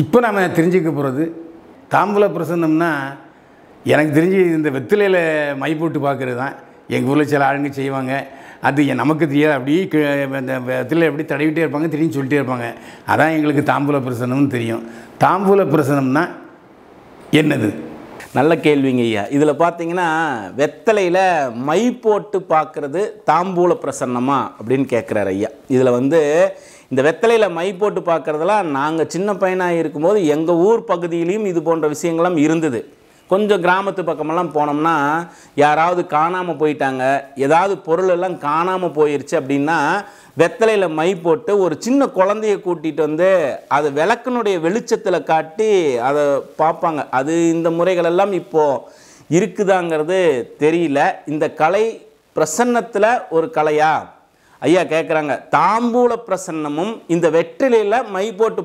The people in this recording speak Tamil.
இப்போ நம்ம தெரிஞ்சுக்க போகிறது தாம்பூல பிரசன்னம்னா எனக்கு தெரிஞ்சு இந்த வெத்திலையில் மை போட்டு பார்க்குறது தான் எங்கள் ஊரில் சில ஆளுங்க செய்வாங்க அது நமக்கு தெரியாது அப்படியே அந்த வெத்திலை எப்படி தடவிட்டே இருப்பாங்க திடீர்னு சொல்லிட்டே இருப்பாங்க அதான் எங்களுக்கு தாம்பூல பிரசனம்னு தெரியும் தாம்பூல பிரசனம்னா என்னது நல்ல கேள்விங்க ஐயா இதில் பார்த்தீங்கன்னா வெத்தலையில் மை போட்டு பார்க்குறது தாம்பூல பிரசன்னமா அப்படின்னு கேட்குறாரு ஐயா இதில் வந்து இந்த வெத்தலையில் மை போட்டு பார்க்குறதெல்லாம் நாங்கள் சின்ன பையனாக இருக்கும்போது எங்கள் ஊர் பகுதியிலையும் இது போன்ற விஷயங்கள்லாம் இருந்தது கொஞ்சம் கிராமத்து பக்கமெல்லாம் போனோம்னா யாராவது காணாமல் போயிட்டாங்க ஏதாவது பொருள் எல்லாம் காணாமல் போயிடுச்சு அப்படின்னா வெத்தலையில் மை போட்டு ஒரு சின்ன குழந்தைய கூட்டிகிட்டு வந்து அது விளக்கனுடைய வெளிச்சத்தில் காட்டி அதை பார்ப்பாங்க அது இந்த முறைகளெல்லாம் இப்போது இருக்குதாங்கிறது தெரியல இந்த கலை பிரசன்னத்தில் ஒரு கலையா ஐயா கேட்குறாங்க தாம்பூல பிரசன்னமும் இந்த வெற்றிலையில் மை போட்டு